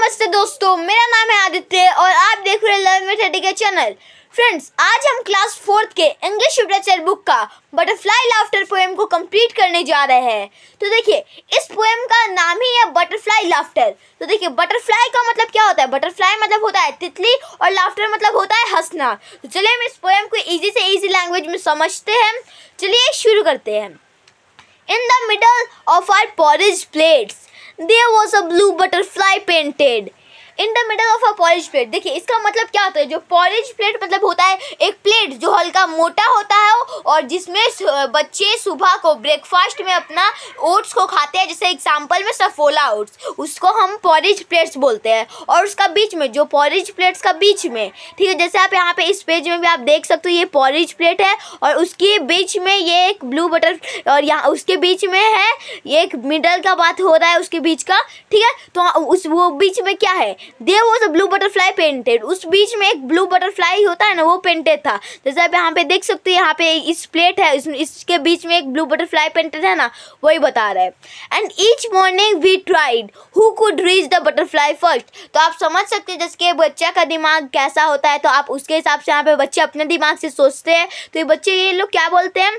नमस्ते दोस्तों मेरा नाम है आदित्य और आप देख रहे हैं learn with K channel friends आज हम क्लास फोर्थ के इंग्लिश लिटरेचर बुक का बटरफ्लाई लाफ्टर पोएम को कंप्लीट करने जा रहे हैं तो देखिए इस पोएम का नाम ही है बटरफ्लाई लाफ्टर तो देखिए बटरफ्लाई का मतलब क्या होता है बटरफ्लाई मतलब होता है तितली और लाफ्टर मतलब होता है हंसना तो चलिए हम इस पोएम को ईजी से ईजी लैंग्वेज में समझते हैं चलिए शुरू करते हैं in the middle of our porridge plates there was a blue butterfly painted. In the middle of a polish plate देखिए इसका मतलब क्या होता है जो पॉलिश प्लेट मतलब होता है एक प्लेट जो हल्का मोटा होता है और जिसमें बच्चे सुबह को ब्रेकफास्ट में अपना ओट्स को खाते हैं जैसे एग्जाम्पल में सफोला ओट्स उसको हम पॉलिश प्लेट्स बोलते हैं और उसका बीच में जो पॉलिश प्लेट्स का बीच में ठीक है जैसे आप यहाँ पे इस पेज में भी आप देख सकते हो ये पॉलिश प्लेट है और उसके बीच में ये एक ब्लू बटर और यहाँ उसके बीच में है ये एक मिडल का बात हो रहा है उसके बीच का ठीक है तो उस वो बीच में क्या है there was a blue butterfly painted उस बीच में एक ब्लू बटरफ्लाई होता है ना वो पेंटेड था जैसे आप यहाँ पे देख सकते हो यहाँ पे इस प्लेट है इस, इसके बीच में एक ब्लू बटरफ्लाई पेंटेड है ना वही बता रहे हैं and each morning we tried who could reach the butterfly first तो आप समझ सकते हैं जैसे बच्चा का दिमाग कैसा होता है तो आप उसके हिसाब से यहाँ पे बच्चे अपने दिमाग से सोचते हैं तो ये बच्चे ये लोग क्या बोलते हैं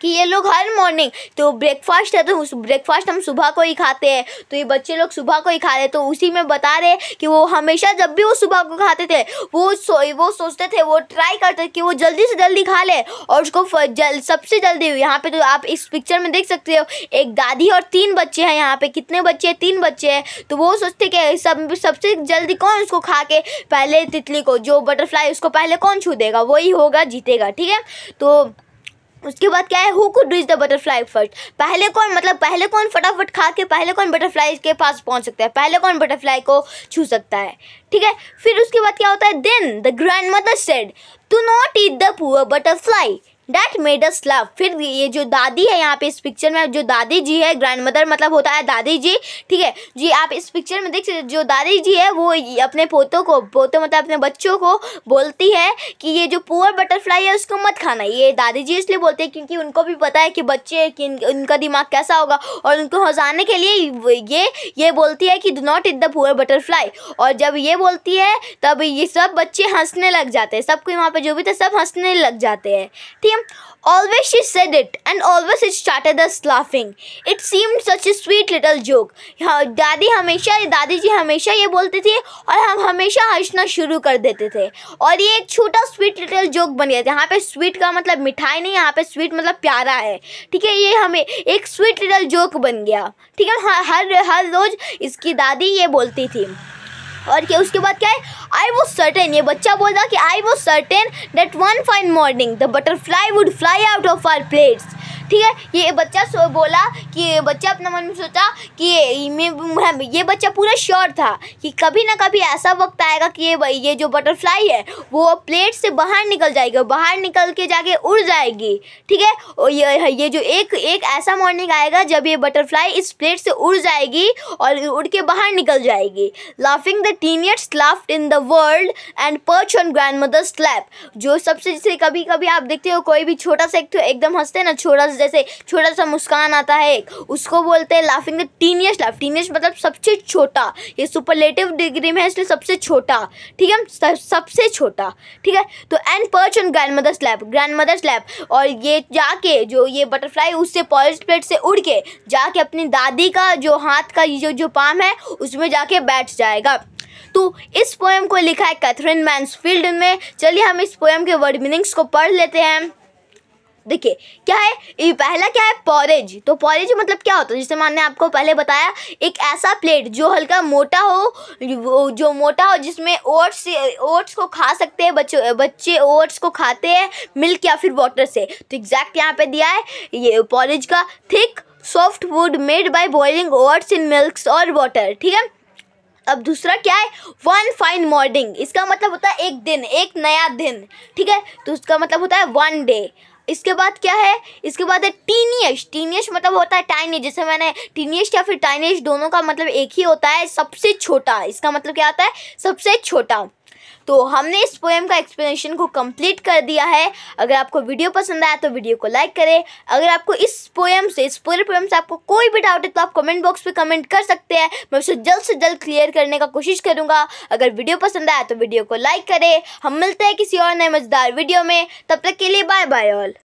कि ये लोग हर मॉर्निंग तो ब्रेकफास्ट है तो ब्रेकफास्ट हम सुबह को ही खाते हैं तो ये बच्चे लोग सुबह को ही खा रहे तो उसी में बता रहे कि वो हमेशा जब भी वो सुबह को खाते थे वो सो, वो सोचते थे वो ट्राई करते कि वो जल्दी से जल्दी खा ले और उसको जल, सबसे जल्दी यहाँ पे तो आप इस पिक्चर में देख सकते हो एक दादी और तीन बच्चे हैं यहाँ पे कितने बच्चे हैं तीन बच्चे हैं तो वो सोचते कि सब सबसे जल्दी कौन उसको खा के पहले तितली को जो बटरफ्लाई उसको पहले कौन छू देगा वही होगा जीतेगा ठीक है तो उसके बाद क्या है who could reach the butterfly first पहले कौन मतलब पहले कौन फटाफट खा के पहले कौन बटरफ्लाई के पास पहुंच सकता है पहले कौन बटरफ्लाई को छू सकता है ठीक है फिर उसके बाद क्या होता है then the grandmother said to not eat the poor butterfly that made us love फिर ये जो दादी है यहाँ पे इस पिक्चर में जो दादी जी है ग्रैंड मदर मतलब होता है दादी जी ठीक है जी आप इस पिक्चर में देख सकते जो दादी जी है वो अपने पोतों को पोतों मतलब अपने बच्चों को बोलती है कि ये जो पुअर बटरफ्लाई है उसको मत खाना ये दादी जी इसलिए बोलते हैं क्योंकि उनको भी पता है कि बच्चे कि उनका दिमाग कैसा होगा और उनको हंसाने के लिए ये ये बोलती है कि do not eat the poor butterfly और जब ये बोलती है तब ये सब बच्चे हंसने लग जाते हैं सबको वहाँ पर जो भी था सब हंसने लग जाते हैं ठीक है Always she said it, and always it started us laughing. It seemed such a sweet little joke. दादी हमेशा दादी जी हमेशा ये बोलते थे और हम हमेशा हंसना शुरू कर देते थे और ये एक छोटा स्वीट लिटल जोक बन गया था यहाँ पे स्वीट का मतलब मिठाई नहीं यहाँ पे स्वीट मतलब प्यारा है ठीक है ये हमें एक स्वीट लिटल जोक बन गया ठीक है हर हर रोज़ इसकी दादी ये बोलती थी और क्या उसके बाद क्या है आई वो सर्टेन ये बच्चा बोल रहा कि I was certain that one fine morning the butterfly would fly out of our plates ठीक है ये बच्चा सो बोला कि बच्चा अपना मन में सोचा कि ये ये बच्चा पूरा श्योर था कि कभी ना कभी ऐसा वक्त आएगा कि ये ये जो बटरफ्लाई है वो प्लेट से बाहर निकल जाएगी बाहर निकल के जाके उड़ जाएगी ठीक है और ये ये जो एक एक ऐसा मॉर्निंग आएगा जब ये बटरफ्लाई इस प्लेट से उड़ जाएगी और उड़ के बाहर निकल जाएगी laughing the tiniest laughed in the world and perch on grandmother's lap जो सबसे जैसे कभी कभी आप देखते हो कोई भी छोटा सा एकदम हंसते ना छोटा सा जैसे छोटा सा मुस्कान आता है उसको बोलते हैं laughing the tiniest laugh tiniest मतलब सबसे छोटा ये सुपरलेटिव डिग्री में है इसलिए सबसे छोटा ठीक है सबसे छोटा ठीक है तो and perch on grandmother's lap grandmother's lap और ये जाके जो ये बटरफ्लाई उससे पॉलिश प्लेट से उड़ के जाके अपनी दादी का जो हाथ का जो जो पाम है उसमें जाके बैठ जाएगा तो इस पोएम को लिखा है कैथरीन मैंसफील्ड में चलिए हम इस पोएम के वर्ड मीनिंग्स को पढ़ लेते हैं देखिए क्या है ये पहला क्या है पॉरेज तो पॉरेज मतलब क्या होता है जैसे मैंने आपको पहले बताया एक ऐसा प्लेट जो हल्का मोटा हो जो मोटा हो जिसमें ओट्स ओट्स को खा सकते हैं बच्चों बच्चे ओट्स को खाते हैं मिल्क या फिर वाटर से तो एग्जैक्ट यहाँ पे दिया है ये पॉरेज का thick soft food made by boiling oats in milk और वाटर ठीक है अब दूसरा क्या है वन फाइन मॉर्निंग इसका मतलब होता है एक दिन एक नया दिन ठीक है तो उसका मतलब होता है वन डे इसके बाद क्या है इसके बाद है टीनियश टीनियश मतलब होता है टाइनी जैसे मैंने टीनियश या फिर टाइनियश दोनों का मतलब एक ही होता है सबसे छोटा इसका मतलब क्या होता है सबसे छोटा तो हमने इस पोएम का एक्सप्लेनेशन को कंप्लीट कर दिया है अगर आपको वीडियो पसंद आया तो वीडियो को लाइक करें अगर आपको इस पोएम से इस पूरे पोएम से आपको कोई भी डाउट है तो आप कमेंट बॉक्स पे कमेंट कर सकते हैं मैं उसे जल्द से जल्द क्लियर करने का कोशिश करूँगा अगर वीडियो पसंद आया तो वीडियो को लाइक करें हम मिलते हैं किसी और नए मज़ेदार वीडियो में तब तक के लिए बाय बाय ऑल